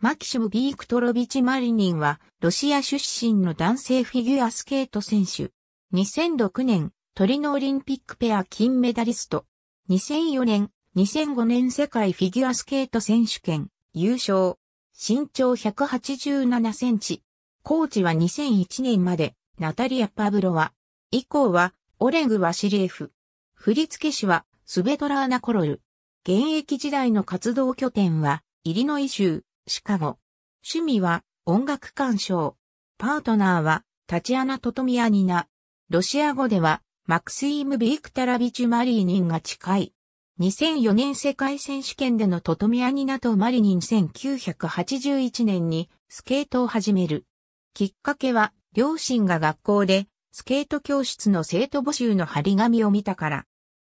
マキシム・ビークトロビチ・マリニンは、ロシア出身の男性フィギュアスケート選手。2006年、トリノオリンピックペア金メダリスト。2004年、2005年世界フィギュアスケート選手権、優勝。身長187センチ。コーチは2001年まで、ナタリア・パブロワ。以降は、オレグ・ワシリエフ。振付師は、スベトラーナ・コロル。現役時代の活動拠点は、イリノイ州。シカゴ。趣味は音楽鑑賞。パートナーはタチアナ・トトミアニナ。ロシア語ではマクスイム・ビークタラビチュ・マリーニンが近い。2004年世界選手権でのトトミアニナとマリニン1981年にスケートを始める。きっかけは両親が学校でスケート教室の生徒募集の張り紙を見たから。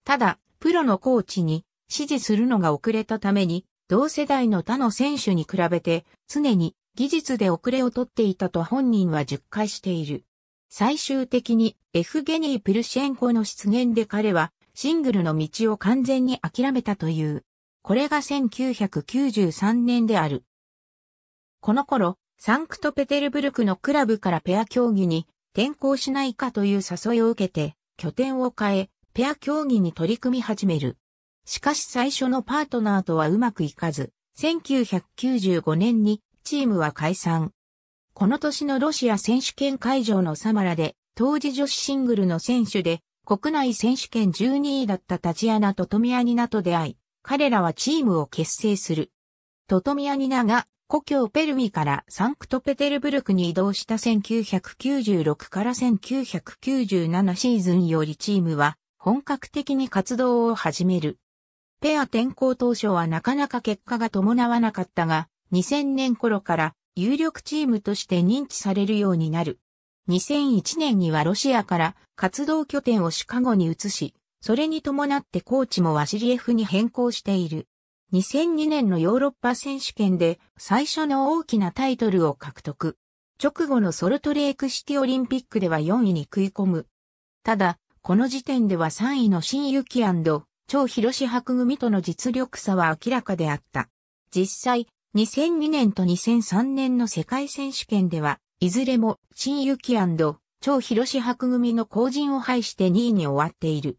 ただ、プロのコーチに指示するのが遅れたために同世代の他の選手に比べて常に技術で遅れをとっていたと本人は10回している。最終的にエフゲニー・プルシェンコの出現で彼はシングルの道を完全に諦めたという。これが1993年である。この頃、サンクトペテルブルクのクラブからペア競技に転校しないかという誘いを受けて拠点を変え、ペア競技に取り組み始める。しかし最初のパートナーとはうまくいかず、1995年にチームは解散。この年のロシア選手権会場のサマラで、当時女子シングルの選手で、国内選手権12位だったタチアナとトミアニナと出会い、彼らはチームを結成する。トトミアニナが故郷ペルミからサンクトペテルブルクに移動した1996から1997シーズンよりチームは本格的に活動を始める。ペア転向当初はなかなか結果が伴わなかったが、2000年頃から有力チームとして認知されるようになる。2001年にはロシアから活動拠点をシカゴに移し、それに伴ってコーチもワシリエフに変更している。2002年のヨーロッパ選手権で最初の大きなタイトルを獲得。直後のソルトレークシティオリンピックでは4位に食い込む。ただ、この時点では3位のシン・ユキ超広志白組との実力差は明らかであった。実際、2002年と2003年の世界選手権では、いずれも新キ超広志白組の後陣を排して2位に終わっている。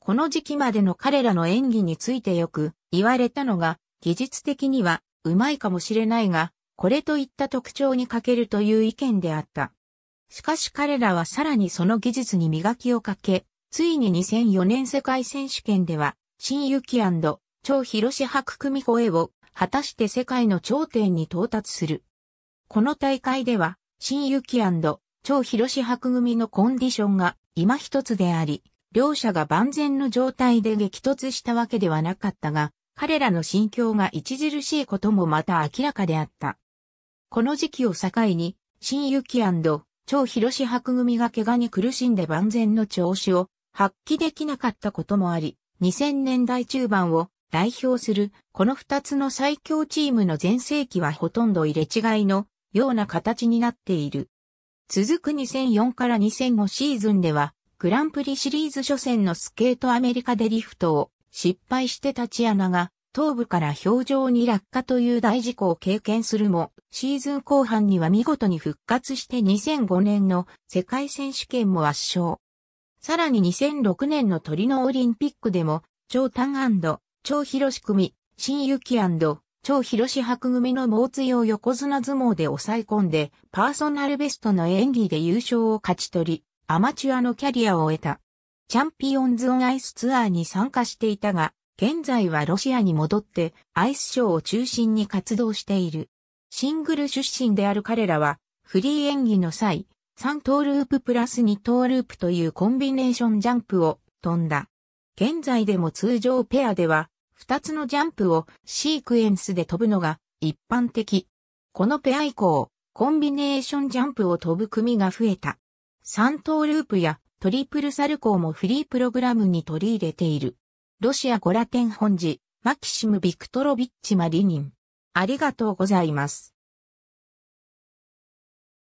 この時期までの彼らの演技についてよく言われたのが、技術的にはうまいかもしれないが、これといった特徴に欠けるという意見であった。しかし彼らはさらにその技術に磨きをかけ、ついに2004年世界選手権では、新雪超広志博組越えを果たして世界の頂点に到達する。この大会では、新雪超広志博組のコンディションが今一つであり、両者が万全の状態で激突したわけではなかったが、彼らの心境が著しいこともまた明らかであった。この時期を境に、新雪超広志博組が怪我に苦しんで万全の調子を発揮できなかったこともあり、2000年代中盤を代表するこの2つの最強チームの全盛期はほとんど入れ違いのような形になっている。続く2004から2005シーズンでは、グランプリシリーズ初戦のスケートアメリカでリフトを失敗して立ち穴が頭部から表情に落下という大事故を経験するも、シーズン後半には見事に復活して2005年の世界選手権も圧勝。さらに2006年のトリノオリンピックでも、超単超広組、新ユキ超広白組の猛追を横綱相撲で抑え込んで、パーソナルベストの演技で優勝を勝ち取り、アマチュアのキャリアを終えた。チャンピオンズ・オン・アイスツアーに参加していたが、現在はロシアに戻ってアイスショーを中心に活動している。シングル出身である彼らは、フリー演技の際、3等ループプラス2等ループというコンビネーションジャンプを飛んだ。現在でも通常ペアでは2つのジャンプをシークエンスで飛ぶのが一般的。このペア以降、コンビネーションジャンプを飛ぶ組が増えた。3等ループやトリプルサルコーもフリープログラムに取り入れている。ロシアゴラテン本寺、マキシム・ビクトロビッチ・マリニン。ありがとうございます。